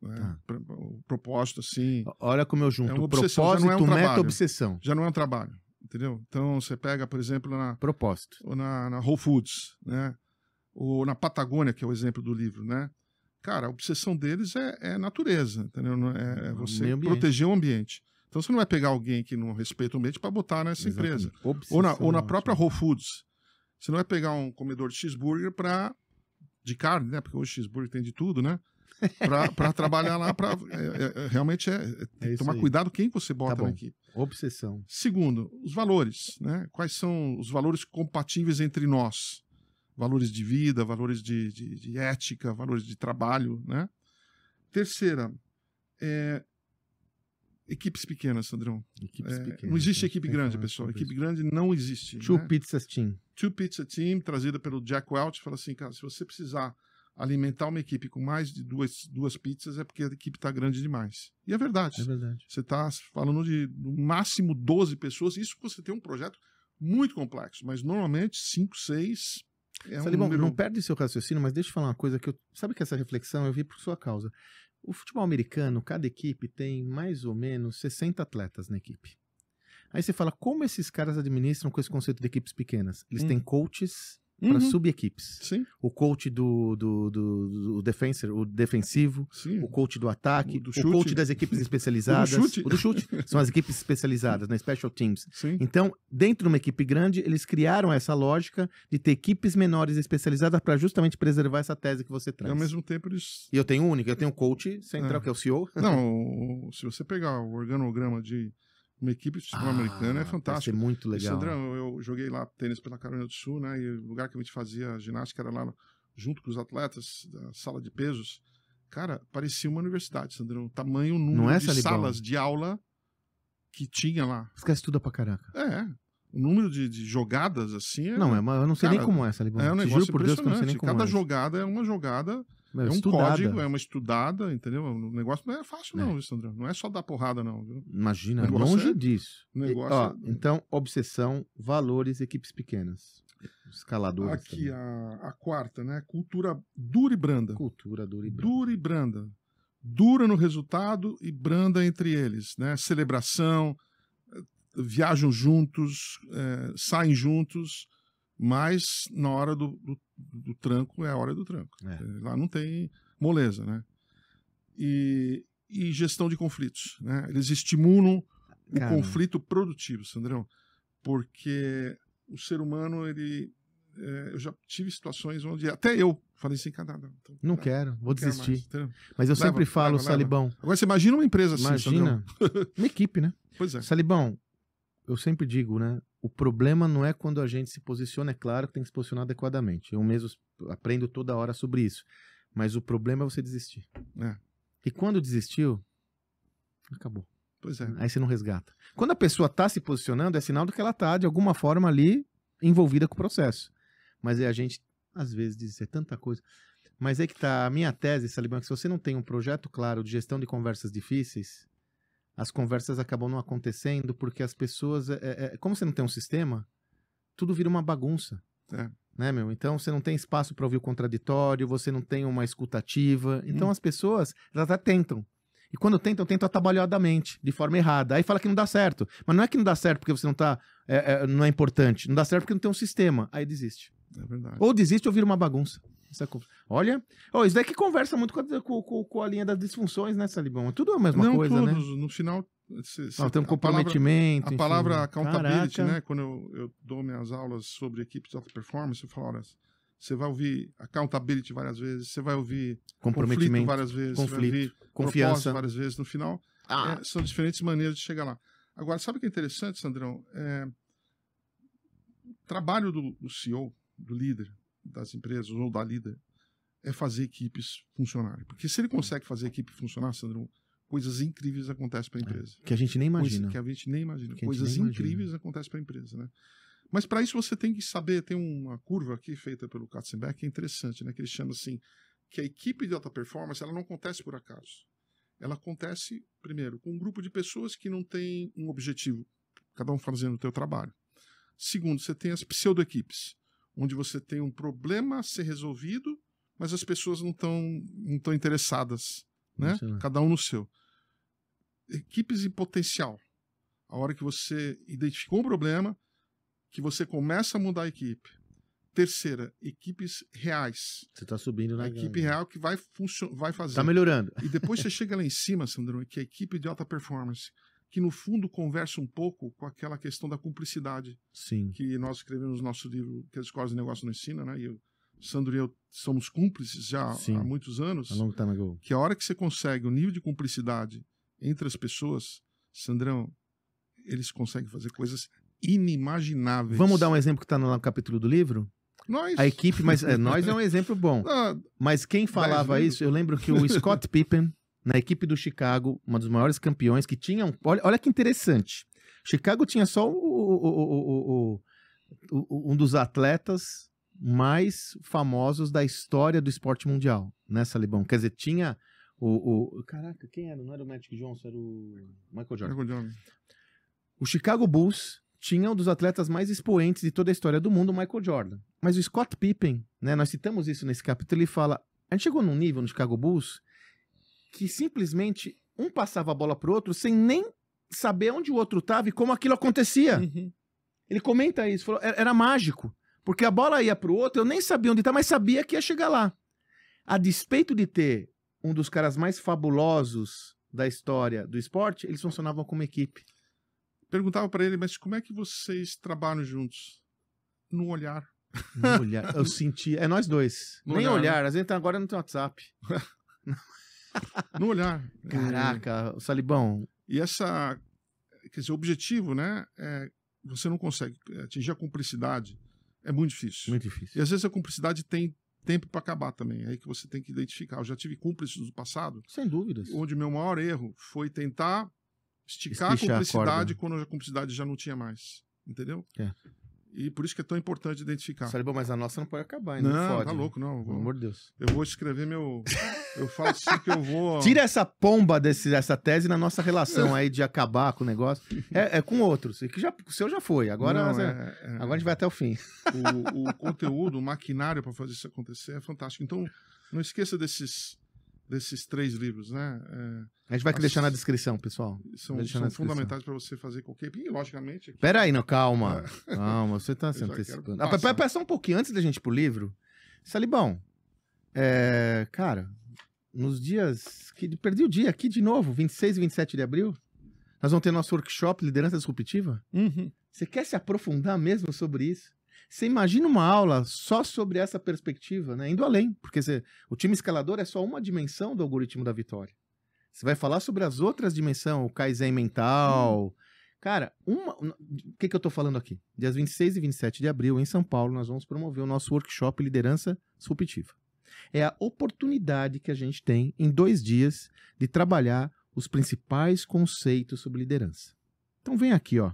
Né? Tá. O propósito, assim. Olha como eu junto. É obsessão, propósito, não é um trabalho, meta, obsessão. Já não é um trabalho, entendeu? Então, você pega, por exemplo, na. Propósito. Ou na, na Whole Foods, né? Ou na Patagônia, que é o exemplo do livro, né? Cara, a obsessão deles é, é natureza, entendeu? É, é ah, você o proteger o ambiente. Então você não vai pegar alguém que não respeita o ambiente para botar nessa Exatamente. empresa. Obsessão, ou na, ou na própria né? Whole Foods. Você não vai pegar um comedor de cheeseburger para de carne, né? Porque hoje cheeseburger tem de tudo, né? Para trabalhar lá, para é, é, é, realmente é, é, é tomar aí. cuidado quem você tá bota tá Obsessão. Segundo, os valores, né? Quais são os valores compatíveis entre nós? valores de vida, valores de, de, de ética, valores de trabalho, né? Terceira, é, equipes pequenas, Sandrão. Equipes é, pequenas, não existe né? equipe grande, pessoal. Equipe grande não existe. Two né? Pizzas Team. Two Pizza Team, trazida pelo Jack Welch, fala assim, cara, se você precisar alimentar uma equipe com mais de duas, duas pizzas é porque a equipe está grande demais. E é verdade. É verdade. Você está falando de no máximo 12 pessoas, isso que você tem um projeto muito complexo, mas normalmente 5, 6, é um número... bom, não perde seu raciocínio, mas deixa eu falar uma coisa que eu. Sabe que essa reflexão eu vi por sua causa. O futebol americano, cada equipe tem mais ou menos 60 atletas na equipe. Aí você fala, como esses caras administram com esse conceito de equipes pequenas? Eles hum. têm uhum. coaches, para uhum. sub-equipes. Sim. O coach do, do, do, do defensor, o defensivo, Sim. o coach do ataque, o, o, coach das equipes especializadas. o, do chute. o do chute. São as equipes especializadas, né? Special teams. Sim. Então, dentro de uma equipe grande, eles criaram essa lógica de ter equipes menores especializadas para justamente preservar essa tese que você traz. E ao mesmo tempo eles... E eu tenho única, eu tenho coach central, é. que é o CEO. Não, se você pegar o organograma de uma equipe do sistema ah, americano, é fantástico. Isso é muito legal. Sandrão, eu joguei lá tênis pela Carolina do Sul, né? E o lugar que a gente fazia ginástica era lá junto com os atletas, da sala de pesos. Cara, parecia uma universidade, Sandrão. Tamanho, número é, de Salibão? salas de aula que tinha lá. Esquece tudo pra caraca. É. O número de, de jogadas assim. É... Não, é uma, eu não sei cara, nem como é essa, Libão. É um Juro por Deus que eu não sei nem como Cada é. jogada é uma jogada é um código, é uma estudada, entendeu? O negócio não é fácil, é. não, Sandro. Não é só dar porrada, não. Imagina, longe é... disso. Negócio e, ó, é... Então, obsessão, valores, equipes pequenas. Escaladores. Aqui, a, a, quarta, né? Cultura dura e branda. Cultura dura e branda. Dura e branda. Dura no resultado e branda entre eles, né? Celebração, eh, viajam juntos, eh, saem juntos mas na hora do, do, do tranco é a hora do tranco. É. é. Lá não tem moleza, né? E, e gestão de conflitos, né? Eles estimulam Caramba. o conflito produtivo, Sandrão, porque o ser humano ele é, eu já tive situações onde até eu falei assim, cara, não, então, não tá, quero, vou não desistir. Quero então Mas eu leva, sempre falo, leva, Salibão. Agora você imagina uma empresa assim, imagina uma equipe, né? Pois é. Salibão, eu sempre digo, né? O problema não é quando a gente se posiciona, é claro que tem que se posicionar adequadamente. Eu mesmo aprendo toda hora sobre isso. Mas o problema é você desistir. É. E quando desistiu, acabou. Pois é. Aí você não resgata. Quando a pessoa está se posicionando, é sinal de que ela está, de alguma forma, ali envolvida com o processo. Mas é a gente, às vezes, dizer é tanta coisa. Mas é que está a minha tese, Saliban, é que se você não tem um projeto claro de gestão de conversas difíceis, as conversas acabam não acontecendo porque as pessoas. É, é, é, como você não tem um sistema, tudo vira uma bagunça. É. Né, meu? Então você não tem espaço para ouvir o contraditório, você não tem uma escutativa. Então hum. as pessoas, elas tentam. E quando tentam, tentam atabalhadamente, de forma errada. Aí fala que não dá certo. Mas não é que não dá certo porque você não tá. É, é, não é importante. Não dá certo porque não tem um sistema. Aí desiste. É verdade. Ou desiste ou vira uma bagunça olha, oh, isso daqui conversa muito com a, com, com a linha das disfunções, né, Salibão? É tudo a mesma não, coisa, tudo, né? No final, se, se, comprometimento. A palavra, a palavra accountability, Caraca. né? Quando eu, eu dou minhas aulas sobre equipes de alta performance, eu falo, olha, você vai ouvir accountability várias vezes, você vai ouvir comprometimento várias vezes, conflito, confiança várias vezes. No final, ah. é, são diferentes maneiras de chegar lá. Agora, sabe o que é interessante, Sandrão? É, trabalho do, do CEO, do líder, das empresas ou da líder é fazer equipes funcionarem. Porque se ele consegue fazer a equipe funcionar, Sandro, coisas incríveis acontecem para é, a empresa. É, que a gente nem imagina. Coisa, que a gente nem imagina. coisas nem incríveis imagina. acontecem para a empresa, né? Mas para isso você tem que saber, tem uma curva aqui feita pelo Katzenbeck, que é interessante, né? Que ele chama assim, que a equipe de alta performance, ela não acontece por acaso. Ela acontece, primeiro, com um grupo de pessoas que não tem um objetivo, cada um fazendo o seu trabalho. Segundo, você tem as pseudo-equipes onde você tem um problema a ser resolvido, mas as pessoas não estão não interessadas, né? né? Cada um no seu. Equipes em potencial. A hora que você identificou um problema, que você começa a mudar a equipe. Terceira, equipes reais. Você está subindo na a equipe real que vai, vai fazer. Está melhorando. E depois você chega lá em cima, Sandrão, que é a equipe de alta performance que no fundo conversa um pouco com aquela questão da cumplicidade Sim. que nós escrevemos no nosso livro que é as escolas de Negócios não ensina, né? E eu, Sandro e eu somos cúmplices já Sim. há muitos anos. A long time ago. Que a hora que você consegue o nível de cumplicidade entre as pessoas, Sandrão, eles conseguem fazer coisas inimagináveis. Vamos dar um exemplo que está no capítulo do livro? Nós. A equipe, mas é, nós é um exemplo bom. Ah, mas quem falava isso, eu lembro que o Scott Pippen, na equipe do Chicago, uma dos maiores campeões que tinham. Olha, olha que interessante. Chicago tinha só o, o, o, um dos atletas mais famosos da história do esporte mundial, né, Salibão? Quer dizer, tinha o, Caraca, quem era? Não era o Magic Johnson, era o Michael Jordan. Michael Jordan. O Chicago Bulls tinha um dos atletas mais expoentes de toda a história do mundo, Michael Jordan. Mas o Scott Pippen, né, nós citamos isso nesse capítulo, ele fala: a gente chegou num nível no Chicago Bulls que simplesmente um passava a bola pro outro sem nem saber onde o outro tava e como aquilo acontecia. Uhum. Ele comenta isso, falou, era, mágico, porque a bola ia pro outro, eu nem sabia onde tá, mas sabia que ia chegar lá. A despeito de ter um dos caras mais fabulosos da história do esporte, eles funcionavam como equipe. Perguntava para ele, mas como é que vocês trabalham juntos? No olhar. No olhar. Eu senti. É nós dois. No Nem olhar. Né? olhar. Né? Às vezes então agora não tem WhatsApp. no olhar. Caraca, o Salibão. E essa, quer dizer, o objetivo, né, é, você não consegue é, atingir a cumplicidade, é muito difícil. Muito difícil. E às vezes a cumplicidade tem tempo para acabar também, é aí que você tem que identificar. Eu já tive cúmplices do passado. Sem dúvidas. Onde meu maior erro foi tentar esticar Espichar a cumplicidade a quando a cumplicidade já não tinha mais, entendeu? É. E por isso que é tão importante identificar. Sabe, mas a nossa não pode acabar, ainda não, não fode, tá né? louco, não. pelo amor de Deus. Eu vou escrever meu. Eu falo assim que eu vou. Tira essa pomba desse, dessa tese na nossa relação aí de acabar com o negócio. É, é com outros. Que já, o seu já foi. Agora, não, é, é, agora a gente vai até o fim. O, o conteúdo, o maquinário para fazer isso acontecer é fantástico. Então, não esqueça desses desses três livros, né? É, a gente vai as... deixar na descrição, pessoal. São, são fundamentais para você fazer qualquer. E, logicamente. Aqui... Peraí, não, calma. É. Calma, você está se antecipando. Ah, pera, só um pouquinho antes da gente ir pro livro. Salibão, é, cara, nos dias. que Perdi o dia aqui de novo, 26 e 27 de abril. Nós vamos ter nosso workshop Liderança Disruptiva. Uhum. Você quer se aprofundar mesmo sobre isso? Você imagina uma aula só sobre essa perspectiva, né? Indo além, porque você, o time escalador é só uma dimensão do algoritmo da vitória. Você vai falar sobre as outras dimensões, o Kaizen mental. Hum. Cara, uma, o que, que eu estou falando aqui? Dias 26 e 27 de abril, em São Paulo, nós vamos promover o nosso workshop Liderança Disruptiva. É a oportunidade que a gente tem, em dois dias, de trabalhar os principais conceitos sobre liderança. Então vem aqui, ó.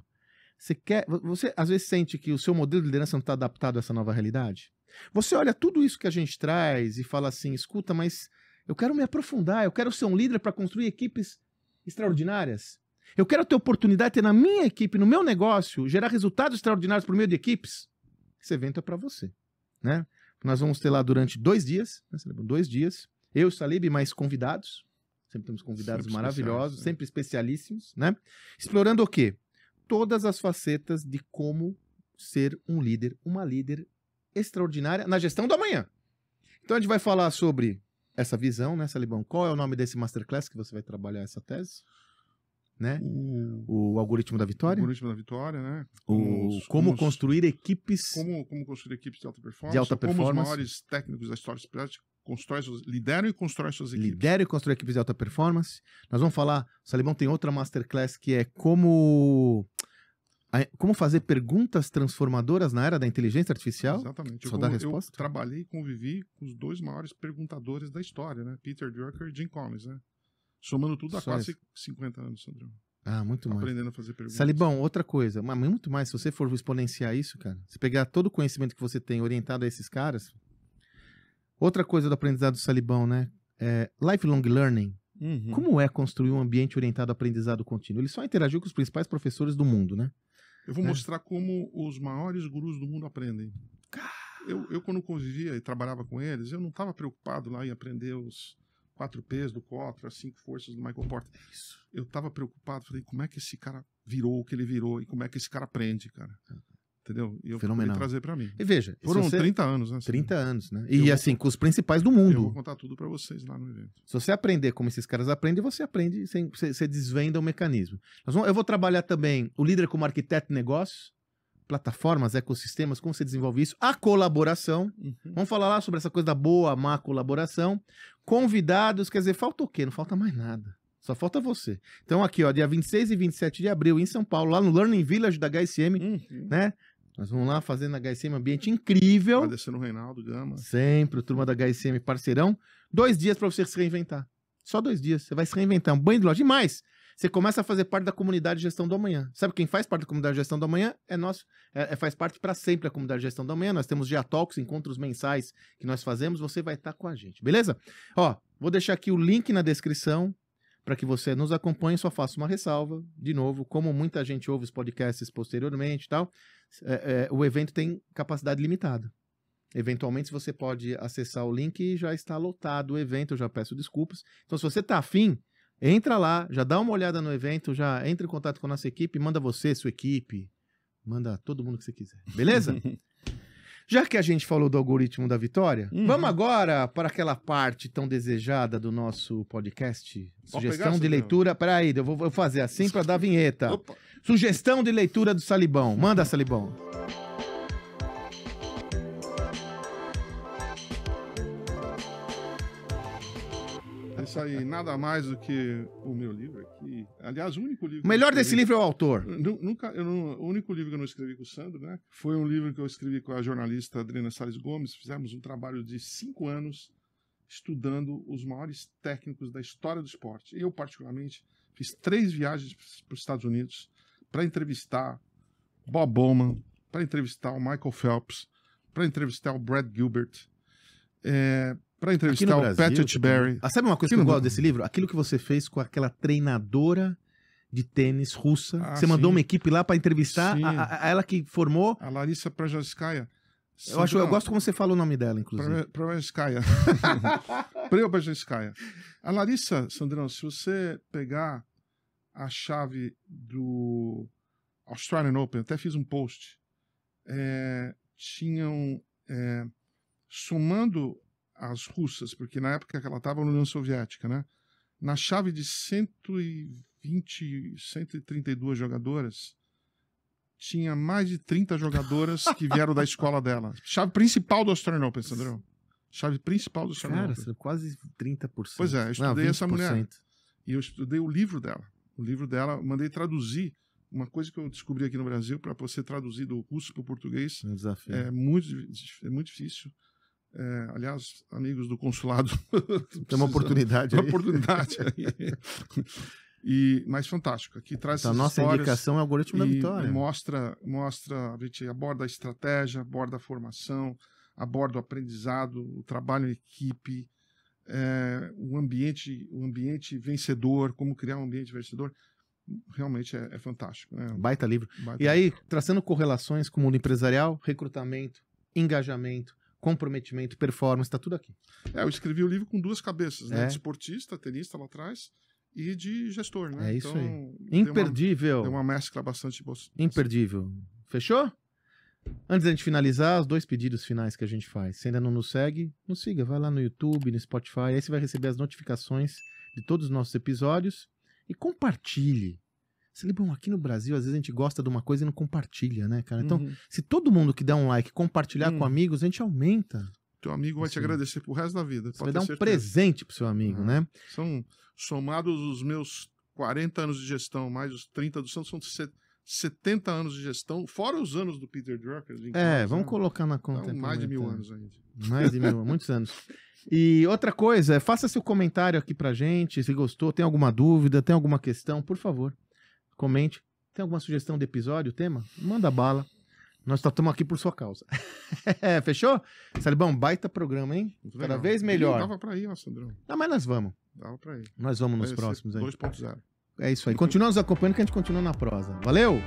Você quer. Você às vezes sente que o seu modelo de liderança não está adaptado a essa nova realidade? Você olha tudo isso que a gente traz e fala assim: escuta, mas eu quero me aprofundar, eu quero ser um líder para construir equipes extraordinárias. Eu quero ter oportunidade de ter na minha equipe, no meu negócio, gerar resultados extraordinários por meio de equipes. Esse evento é para você. Né? Nós vamos ter lá durante dois dias, né? dois dias, eu e Salib, mais convidados. Sempre temos convidados sempre maravilhosos, né? sempre especialíssimos, né? Explorando o quê? todas as facetas de como ser um líder, uma líder extraordinária na gestão do amanhã. Então a gente vai falar sobre essa visão, né, Salibão? Qual é o nome desse masterclass que você vai trabalhar essa tese? Né? O, o algoritmo da vitória? O algoritmo da vitória, né? O, os, como, construir equipes. Como, como construir equipes de alta performance. De alta performance. Como os maiores técnicos da história constrói lideram e constroem suas equipes. Lideram e constroem equipes de alta performance. Nós vamos falar, o Salibão tem outra masterclass que é como como fazer perguntas transformadoras na era da inteligência artificial? Exatamente. Só eu, dar resposta? Eu trabalhei e convivi com os dois maiores perguntadores da história, né? Peter Drucker e Jim Collins, né? Somando tudo há quase isso. 50 anos, Sandrão. Ah, muito mais. Aprendendo a fazer perguntas. Salibão, outra coisa, mas muito mais, se você for exponenciar isso, cara, se pegar todo o conhecimento que você tem orientado a esses caras, outra coisa do aprendizado do Salibão, né? É, lifelong learning. Uhum. Como é construir um ambiente orientado ao aprendizado contínuo? Ele só interagiu com os principais professores do mundo, né? Eu vou é. mostrar como os maiores gurus do mundo aprendem. Eu, eu, quando convivia e trabalhava com eles, eu não estava preocupado lá em aprender os quatro P's do Cotter, as cinco forças do Michael Porter. Isso. Eu estava preocupado, falei, como é que esse cara virou o que ele virou e como é que esse cara aprende, cara? Entendeu? E eu Fenomenal. trazer para mim. E veja, foram você... 30 anos, né? 30 assim. anos, né? E assim, vou... com os principais do mundo. Eu vou contar tudo para vocês lá no evento. Se você aprender como esses caras aprendem, você aprende, você, você desvenda o mecanismo. Vamos... eu vou trabalhar também o líder como arquiteto de negócios, plataformas, ecossistemas, como você desenvolve isso, a colaboração. Uhum. Vamos falar lá sobre essa coisa da boa, má colaboração. Convidados, quer dizer, falta o quê? Não falta mais nada. Só falta você. Então, aqui, ó, dia 26 e 27 de abril, em São Paulo, lá no Learning Village da HSM, uhum. né? Nós vamos lá fazendo a HSM ambiente incrível. Agradecendo o Reinaldo Gama. Sempre, o turma da HSM parceirão. Dois dias para você se reinventar. Só dois dias. Você vai se reinventar. Um banho de loja. E mais, você começa a fazer parte da comunidade de gestão do amanhã. Sabe quem faz parte da comunidade de gestão do amanhã? É nosso. É, é faz parte para sempre da comunidade de gestão do amanhã. Nós temos diatalks, encontros mensais que nós fazemos. Você vai estar tá com a gente, beleza? Ó, vou deixar aqui o link na descrição para que você nos acompanhe, só faço uma ressalva. De novo, como muita gente ouve os podcasts posteriormente e tal, é, é, o evento tem capacidade limitada. Eventualmente, você pode acessar o link, e já está lotado o evento, eu já peço desculpas. Então, se você está afim, entra lá, já dá uma olhada no evento, já entra em contato com a nossa equipe, manda você, sua equipe, manda todo mundo que você quiser. Beleza? Já que a gente falou do algoritmo da vitória, uhum. vamos agora para aquela parte tão desejada do nosso podcast. sugestão de leitura. Peraí, eu vou fazer assim para dar vinheta. Opa. Sugestão de leitura do Salibão. Manda, Salibão. sair nada mais do que o meu livro aqui. Aliás, o único livro. O melhor escrevi, desse livro é o autor. Nunca, eu não, o único livro que eu não escrevi com o Sandro, né? Foi um livro que eu escrevi com a jornalista Adriana Salles Gomes. Fizemos um trabalho de cinco anos estudando os maiores técnicos da história do esporte. Eu, particularmente, fiz três viagens para os Estados Unidos para entrevistar Bob Bowman, para entrevistar o Michael Phelps, para entrevistar o Brad Gilbert. É, para entrevistar Brasil, o Patrick Barry. Ah, sabe uma coisa que eu gosto desse livro? Aquilo que você fez com aquela treinadora de tênis russa. Ah, você mandou uma equipe lá para entrevistar a, a, a, ela que formou. A Larissa Prajaskaya. Eu, acho, eu gosto como você fala o nome dela, inclusive. Prajaskaya. Prajaskaya. A Larissa, Sandrão, se você pegar a chave do Australian Open, até fiz um post, é, tinham, é, somando as russas, porque na época que ela estava na União Soviética, né? Na chave de 120, 132 jogadoras, tinha mais de 30 jogadoras que vieram da escola dela. Chave principal do Australian Open, Sandrão. Chave principal do Australian Cara, Open. É quase 30%. Pois é, eu estudei Não, essa mulher. E eu estudei o livro dela. O livro dela, mandei traduzir. Uma coisa que eu descobri aqui no Brasil, para ser traduzido do russo para o português, é um é, muito, é muito difícil. É, aliás, amigos do consulado. Tem uma oportunidade. Uma oportunidade aí. E, mas fantástico, aqui traz então, nossa indicação é o algoritmo da vitória. Mostra, mostra, a gente aborda a estratégia, aborda a formação, aborda o aprendizado, o trabalho em equipe, é, o ambiente, o ambiente vencedor, como criar um ambiente vencedor. Realmente é, é fantástico. Né? Baita livro. Baita e aí, traçando correlações com o mundo empresarial, recrutamento, engajamento, comprometimento, performance, está tudo aqui. É, eu escrevi o livro com duas cabeças, né? É. De esportista, tenista lá atrás e de gestor, né? É isso então, aí. Imperdível. É uma, uma mescla bastante boa. Imperdível. Fechou? Antes da gente finalizar, os dois pedidos finais que a gente faz. Se ainda não nos segue, nos siga. Vai lá no YouTube, no Spotify. Aí você vai receber as notificações de todos os nossos episódios. E compartilhe. Você lembra, aqui no Brasil, às vezes a gente gosta de uma coisa e não compartilha, né, cara? Então, uhum. se todo mundo que dá um like compartilhar uhum. com amigos, a gente aumenta. Teu amigo vai assim, te agradecer pro resto da vida. Você vai dar um certeza. presente pro seu amigo, uhum. né? São somados os meus 40 anos de gestão, mais os 30 do Santos, são 70 anos de gestão, fora os anos do Peter Drucker. É, vamos né? colocar na conta. Então, mais de mil anos ainda. Mais de mil, muitos anos. E outra coisa, faça seu comentário aqui pra gente, se gostou, tem alguma dúvida, tem alguma questão, por favor comente. Tem alguma sugestão de episódio, tema? Manda bala. Nós estamos tá, aqui por sua causa. É, fechou? Salibão, baita programa, hein? Muito Cada legal. vez melhor. Não dava pra ir, Sandrão. Não, mas nós vamos. Dava pra ir. Nós vamos Vai nos próximos aí. 2.0. É isso aí. Continua nos acompanhando que a gente continua na prosa. Valeu!